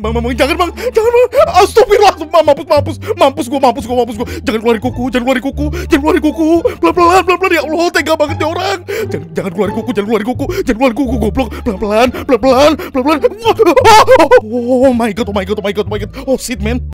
Bang, bang, bang, jangan bang, jangan bang. Astagfirullah, mampus, mampus, mampus, mampus gue, mampus gue, mampus gue. Jangan keluarin kuku, jangan keluarin kuku, jangan keluarin kuku. Pelan pelan, pelan pelan ya Allah, tega banget ya orang. Jangan, jangan keluarin kuku, jangan keluarin kuku, jangan keluar kuku, goblok. Pelan pelan, pelan pelan, pelan pelan. Oh, oh my god, oh my god, oh my god, oh my god. Oh shit man.